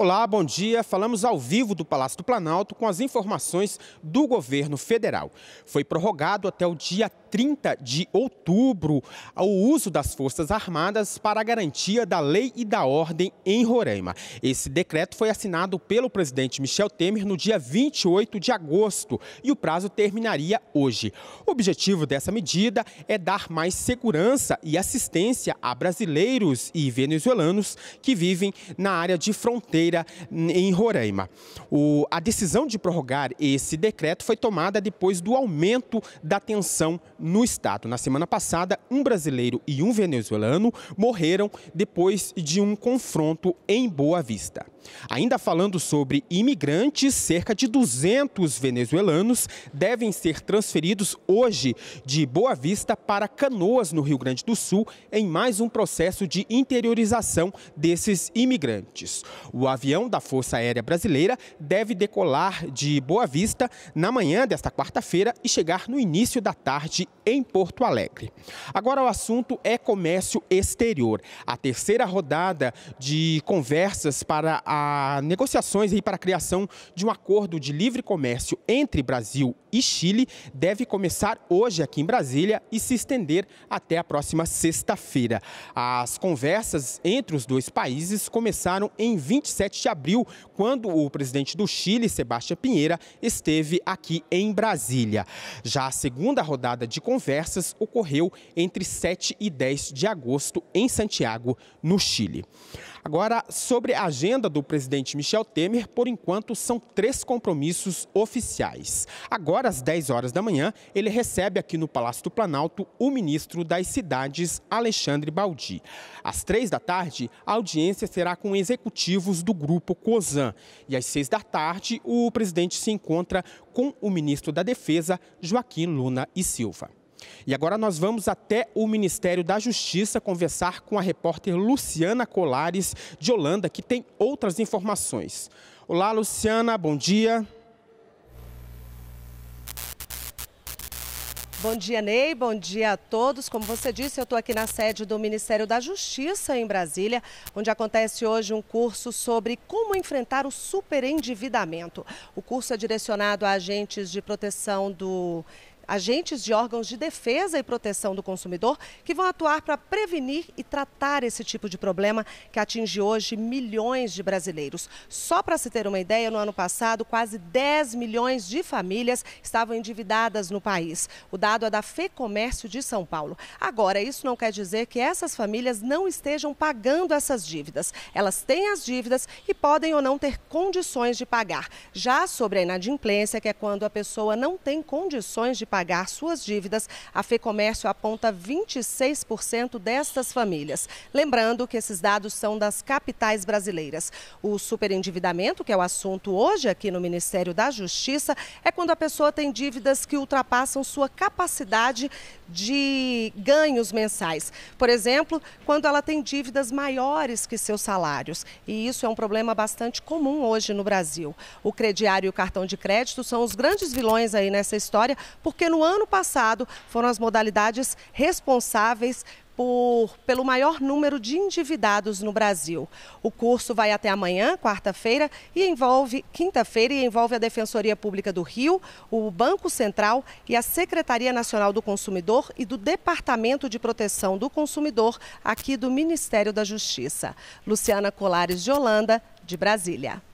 Olá, bom dia. Falamos ao vivo do Palácio do Planalto com as informações do governo federal. Foi prorrogado até o dia 30 de outubro o uso das Forças Armadas para a garantia da lei e da ordem em Roraima. Esse decreto foi assinado pelo presidente Michel Temer no dia 28 de agosto e o prazo terminaria hoje. O objetivo dessa medida é dar mais segurança e assistência a brasileiros e venezuelanos que vivem na área de fronteira em Roraima. O, a decisão de prorrogar esse decreto foi tomada depois do aumento da tensão no Estado. Na semana passada, um brasileiro e um venezuelano morreram depois de um confronto em Boa Vista. Ainda falando sobre imigrantes, cerca de 200 venezuelanos devem ser transferidos hoje de Boa Vista para Canoas, no Rio Grande do Sul, em mais um processo de interiorização desses imigrantes. O avião da Força Aérea Brasileira deve decolar de Boa Vista na manhã desta quarta-feira e chegar no início da tarde em Porto Alegre. Agora o assunto é comércio exterior. A terceira rodada de conversas para a negociações aí para a criação de um acordo de livre comércio entre Brasil e Chile deve começar hoje aqui em Brasília e se estender até a próxima sexta-feira. As conversas entre os dois países começaram em 27 de abril, quando o presidente do Chile, Sebastião Pinheira, esteve aqui em Brasília. Já a segunda rodada de conversas ocorreu entre 7 e 10 de agosto em Santiago, no Chile. Agora, sobre a agenda do do presidente Michel Temer, por enquanto, são três compromissos oficiais. Agora, às 10 horas da manhã, ele recebe aqui no Palácio do Planalto o ministro das Cidades, Alexandre Baldi. Às três da tarde, a audiência será com executivos do grupo COSAN. E às seis da tarde, o presidente se encontra com o ministro da Defesa, Joaquim Luna e Silva. E agora nós vamos até o Ministério da Justiça conversar com a repórter Luciana Colares, de Holanda, que tem outras informações. Olá, Luciana, bom dia. Bom dia, Ney. Bom dia a todos. Como você disse, eu estou aqui na sede do Ministério da Justiça em Brasília, onde acontece hoje um curso sobre como enfrentar o superendividamento. O curso é direcionado a agentes de proteção do agentes de órgãos de defesa e proteção do consumidor que vão atuar para prevenir e tratar esse tipo de problema que atinge hoje milhões de brasileiros. Só para se ter uma ideia, no ano passado, quase 10 milhões de famílias estavam endividadas no país. O dado é da FEComércio de São Paulo. Agora, isso não quer dizer que essas famílias não estejam pagando essas dívidas. Elas têm as dívidas e podem ou não ter condições de pagar. Já sobre a inadimplência, que é quando a pessoa não tem condições de pagar, pagar suas dívidas, a FEComércio aponta 26% destas famílias. Lembrando que esses dados são das capitais brasileiras. O superendividamento, que é o assunto hoje aqui no Ministério da Justiça, é quando a pessoa tem dívidas que ultrapassam sua capacidade de ganhos mensais. Por exemplo, quando ela tem dívidas maiores que seus salários. E isso é um problema bastante comum hoje no Brasil. O crediário e o cartão de crédito são os grandes vilões aí nessa história, porque no ano passado foram as modalidades responsáveis por, pelo maior número de endividados no Brasil. O curso vai até amanhã, quarta-feira, e envolve quinta-feira e envolve a Defensoria Pública do Rio, o Banco Central e a Secretaria Nacional do Consumidor e do Departamento de Proteção do Consumidor aqui do Ministério da Justiça. Luciana Colares de Holanda, de Brasília.